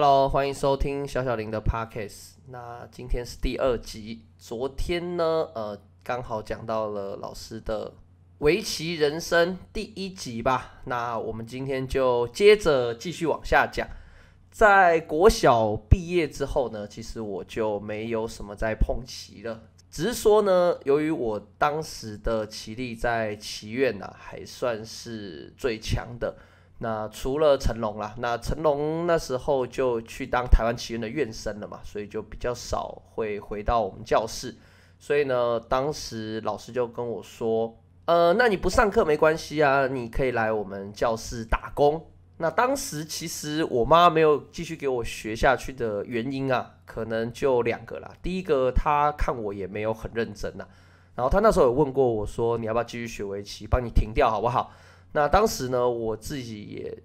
Hello，欢迎收听小小林的 Podcast。那今天是第二集。昨天呢，呃，刚好讲到了老师的围棋人生第一集吧。那我们今天就接着继续往下讲。在国小毕业之后呢，其实我就没有什么在碰棋了。只是说呢，由于我当时的棋力在棋院呢还算是最强的。那除了成龙啦，那成龙那时候就去当台湾棋院的院生了嘛，所以就比较少会回到我们教室。所以呢，当时老师就跟我说，呃，那你不上课没关系啊，你可以来我们教室打工。那当时其实我妈没有继续给我学下去的原因啊，可能就两个啦。第一个她看我也没有很认真呐，然后她那时候有问过我说，你要不要继续学围棋，帮你停掉好不好？那当时呢，我自己也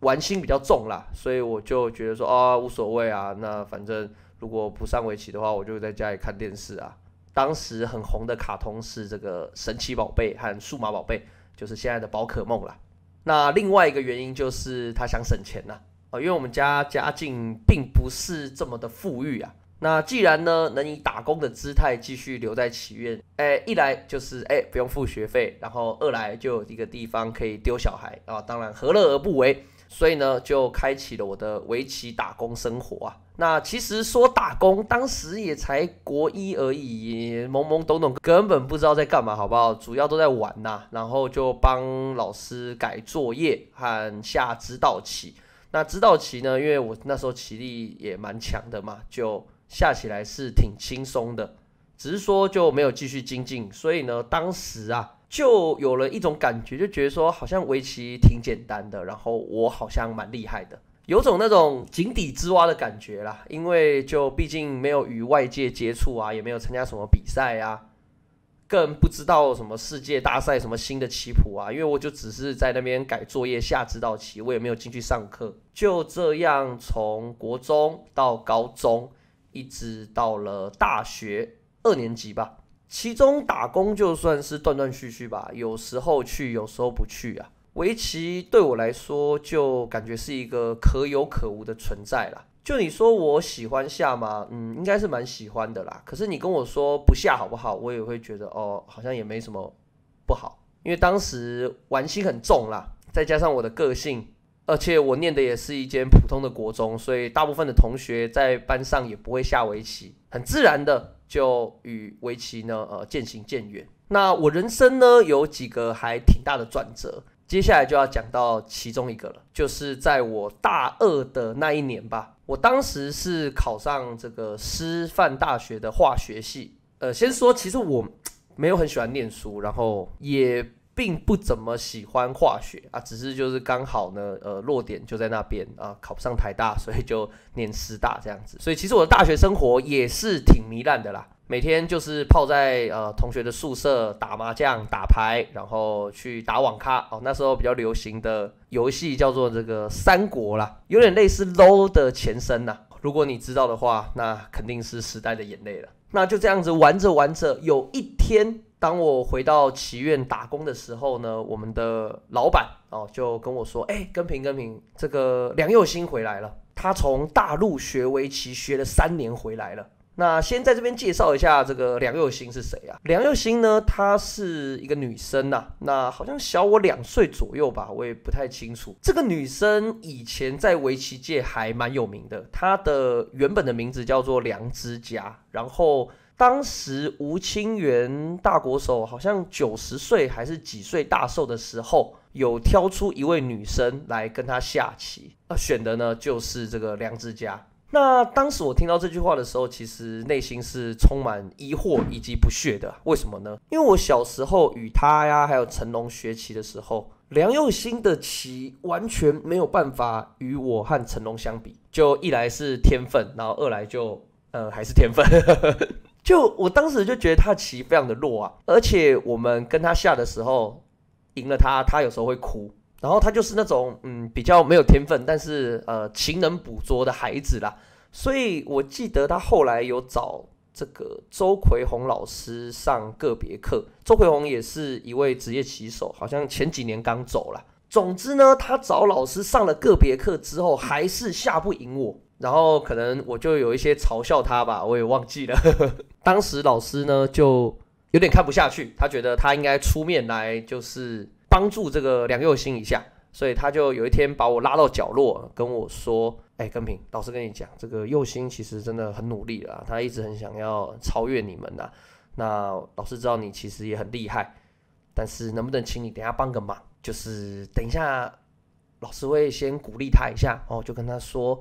玩心比较重啦，所以我就觉得说啊，无所谓啊，那反正如果不上围棋的话，我就在家里看电视啊。当时很红的卡通是这个《神奇宝贝》和《数码宝贝》，就是现在的《宝可梦》啦。那另外一个原因就是他想省钱呐，啊，因为我们家家境并不是这么的富裕啊。那既然呢，能以打工的姿态继续留在祈愿，哎，一来就是哎不用付学费，然后二来就有一个地方可以丢小孩啊，当然何乐而不为？所以呢，就开启了我的围棋打工生活啊。那其实说打工，当时也才国一而已，懵懵懂懂，根本不知道在干嘛，好不好？主要都在玩呐，然后就帮老师改作业和下指导棋。那指导棋呢，因为我那时候棋力也蛮强的嘛，就。下起来是挺轻松的，只是说就没有继续精进，所以呢，当时啊，就有了一种感觉，就觉得说好像围棋挺简单的，然后我好像蛮厉害的，有种那种井底之蛙的感觉啦。因为就毕竟没有与外界接触啊，也没有参加什么比赛啊，更不知道什么世界大赛、什么新的棋谱啊。因为我就只是在那边改作业下指导棋，我也没有进去上课，就这样从国中到高中。一直到了大学二年级吧，其中打工就算是断断续续吧，有时候去，有时候不去啊。围棋对我来说就感觉是一个可有可无的存在啦。就你说我喜欢下吗？嗯，应该是蛮喜欢的啦。可是你跟我说不下好不好？我也会觉得哦，好像也没什么不好，因为当时玩心很重啦，再加上我的个性。而且我念的也是一间普通的国中，所以大部分的同学在班上也不会下围棋，很自然的就与围棋呢呃渐行渐远。那我人生呢有几个还挺大的转折，接下来就要讲到其中一个了，就是在我大二的那一年吧。我当时是考上这个师范大学的化学系。呃，先说其实我没有很喜欢念书，然后也。并不怎么喜欢化学啊，只是就是刚好呢，呃，落点就在那边啊，考不上台大，所以就念师大这样子。所以其实我的大学生活也是挺糜烂的啦，每天就是泡在呃同学的宿舍打麻将、打牌，然后去打网咖哦。那时候比较流行的游戏叫做这个三国啦，有点类似 LO 的前身呐。如果你知道的话，那肯定是时代的眼泪了。那就这样子玩着玩着，有一天。当我回到棋院打工的时候呢，我们的老板哦就跟我说：“哎，跟平跟平，这个梁又新回来了，他从大陆学围棋学了三年回来了。”那先在这边介绍一下这个梁又新是谁啊？梁又新呢，她是一个女生呐，那好像小我两岁左右吧，我也不太清楚。这个女生以前在围棋界还蛮有名的，她的原本的名字叫做梁之佳，然后。当时吴清源大国手好像九十岁还是几岁大寿的时候，有挑出一位女生来跟他下棋，那选的呢就是这个梁志佳。那当时我听到这句话的时候，其实内心是充满疑惑以及不屑的。为什么呢？因为我小时候与他呀，还有成龙学棋的时候，梁又新的棋完全没有办法与我和成龙相比。就一来是天分，然后二来就呃还是天分。就我当时就觉得他棋非常的弱啊，而且我们跟他下的时候赢了他，他有时候会哭，然后他就是那种嗯比较没有天分，但是呃勤能捕捉的孩子啦。所以我记得他后来有找这个周奎红老师上个别课，周奎红也是一位职业棋手，好像前几年刚走了。总之呢，他找老师上了个别课之后，还是下不赢我，然后可能我就有一些嘲笑他吧，我也忘记了。当时老师呢就有点看不下去，他觉得他应该出面来就是帮助这个梁又新一下，所以他就有一天把我拉到角落跟我说：“哎，根平，老师跟你讲，这个佑新其实真的很努力了，他一直很想要超越你们呐。那老师知道你其实也很厉害，但是能不能请你等下帮个忙？就是等一下老师会先鼓励他一下哦，就跟他说，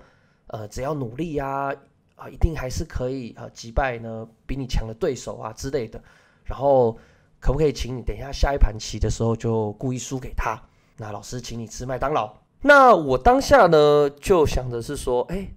呃，只要努力呀。”啊，一定还是可以啊，击败呢比你强的对手啊之类的。然后可不可以请你等一下下一盘棋的时候就故意输给他？那老师请你吃麦当劳。那我当下呢就想的是说，哎，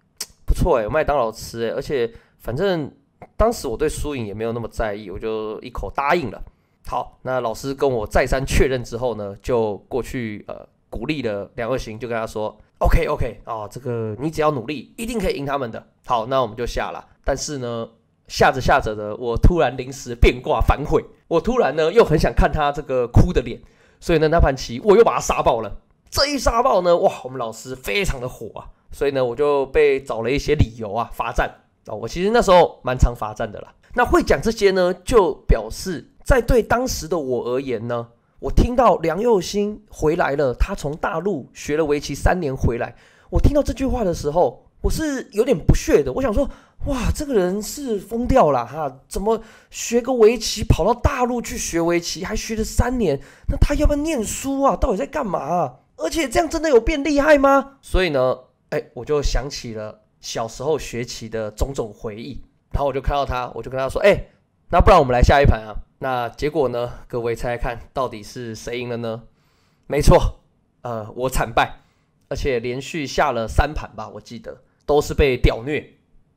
不错哎，麦当劳吃哎，而且反正当时我对输赢也没有那么在意，我就一口答应了。好，那老师跟我再三确认之后呢，就过去呃鼓励了梁位行，就跟他说。OK OK 啊，这个你只要努力，一定可以赢他们的。好，那我们就下了。但是呢，下着下着的，我突然临时变卦反悔，我突然呢又很想看他这个哭的脸，所以呢那盘棋我又把他杀爆了。这一杀爆呢，哇，我们老师非常的火啊，所以呢我就被找了一些理由啊罚站啊。我其实那时候蛮常罚站的啦。那会讲这些呢，就表示在对当时的我而言呢。我听到梁又新回来了，他从大陆学了围棋三年回来。我听到这句话的时候，我是有点不屑的。我想说，哇，这个人是疯掉了哈！怎么学个围棋跑到大陆去学围棋，还学了三年？那他要不要念书啊？到底在干嘛？而且这样真的有变厉害吗？所以呢，哎，我就想起了小时候学棋的种种回忆，然后我就看到他，我就跟他说，哎。那不然我们来下一盘啊？那结果呢？各位猜猜看到底是谁赢了呢？没错，呃，我惨败，而且连续下了三盘吧，我记得都是被屌虐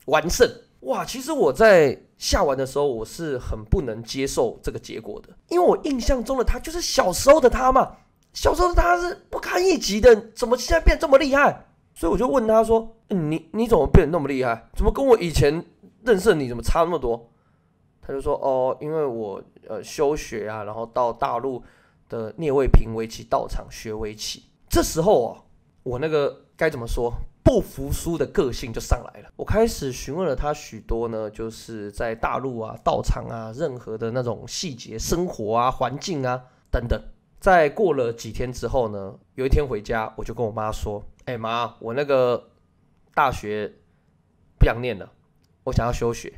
完胜哇！其实我在下完的时候，我是很不能接受这个结果的，因为我印象中的他就是小时候的他嘛，小时候的他是不堪一击的，怎么现在变这么厉害？所以我就问他说：“你你怎么变得那么厉害？怎么跟我以前认识的你怎么差那么多？”他就说哦，因为我呃休学啊，然后到大陆的聂卫平围棋道场学围棋。这时候哦，我那个该怎么说，不服输的个性就上来了。我开始询问了他许多呢，就是在大陆啊道场啊，任何的那种细节、生活啊、环境啊等等。在过了几天之后呢，有一天回家，我就跟我妈说：“哎妈，我那个大学不想念了，我想要休学。”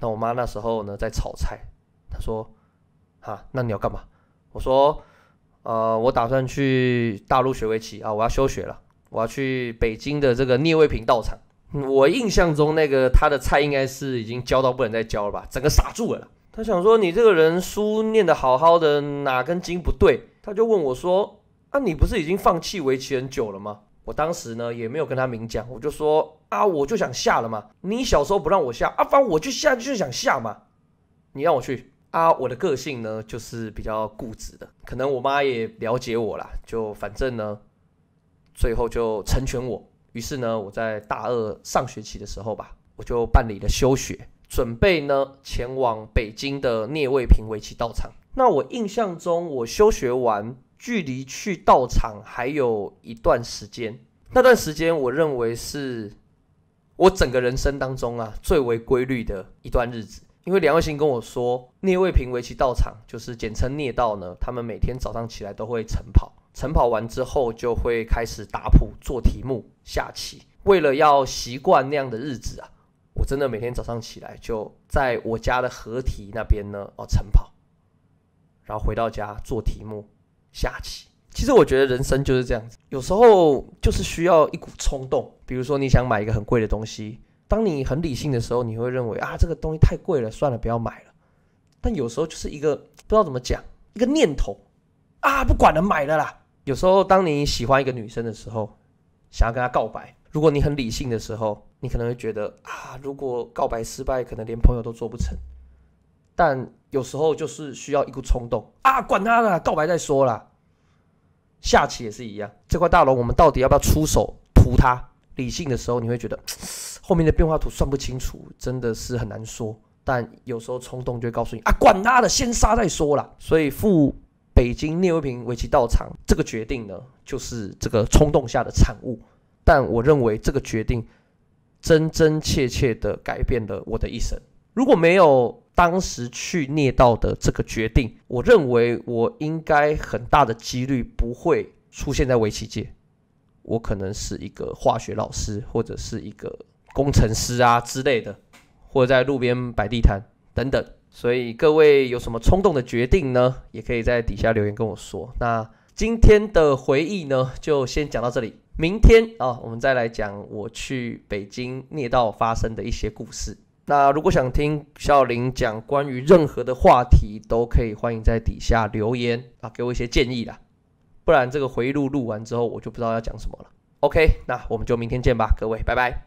那我妈那时候呢在炒菜，她说，啊，那你要干嘛？我说，呃，我打算去大陆学围棋啊，我要休学了，我要去北京的这个聂卫平道场。我印象中那个他的菜应该是已经教到不能再教了吧，整个傻住了。他想说你这个人书念得好好的，哪根筋不对？他就问我说，啊，你不是已经放弃围棋很久了吗？我当时呢也没有跟他明讲，我就说啊，我就想下了嘛。你小时候不让我下，啊，反正我就下，就想下嘛。你让我去啊，我的个性呢就是比较固执的，可能我妈也了解我啦，就反正呢，最后就成全我。于是呢，我在大二上学期的时候吧，我就办理了休学，准备呢前往北京的聂卫平围棋道场。那我印象中，我休学完。距离去道场还有一段时间，那段时间我认为是我整个人生当中啊最为规律的一段日子。因为梁卫新跟我说，聂卫平围棋道场就是简称聂道呢，他们每天早上起来都会晨跑，晨跑完之后就会开始打谱、做题目、下棋。为了要习惯那样的日子啊，我真的每天早上起来就在我家的河体那边呢哦晨跑，然后回到家做题目。下棋，其实我觉得人生就是这样子，有时候就是需要一股冲动。比如说你想买一个很贵的东西，当你很理性的时候，你会认为啊这个东西太贵了，算了不要买了。但有时候就是一个不知道怎么讲，一个念头啊，不管了买了啦。有时候当你喜欢一个女生的时候，想要跟她告白，如果你很理性的时候，你可能会觉得啊，如果告白失败，可能连朋友都做不成。但有时候就是需要一股冲动啊，管他的，告白再说啦。下棋也是一样，这块大龙我们到底要不要出手屠它？理性的时候你会觉得 后面的变化图算不清楚，真的是很难说。但有时候冲动就会告诉你啊，管他的，先杀再说啦。所以赴北京聂卫平围棋道场这个决定呢，就是这个冲动下的产物。但我认为这个决定真真切切的改变了我的一生。如果没有。当时去聂道的这个决定，我认为我应该很大的几率不会出现在围棋界，我可能是一个化学老师或者是一个工程师啊之类的，或者在路边摆地摊等等。所以各位有什么冲动的决定呢？也可以在底下留言跟我说。那今天的回忆呢，就先讲到这里。明天啊，我们再来讲我去北京聂道发生的一些故事。那如果想听小林讲关于任何的话题，都可以欢迎在底下留言啊，给我一些建议啦，不然这个回忆录录完之后，我就不知道要讲什么了。OK，那我们就明天见吧，各位，拜拜。